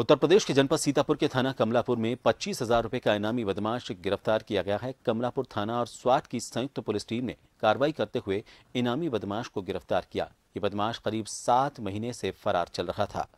उत्तर प्रदेश के जनपद सीतापुर के थाना कमलापुर में पच्चीस हजार रूपये का इनामी बदमाश गिरफ्तार किया गया है कमलापुर थाना और स्वाट की संयुक्त पुलिस टीम ने कार्रवाई करते हुए इनामी बदमाश को गिरफ्तार किया ये बदमाश करीब सात महीने से फरार चल रहा था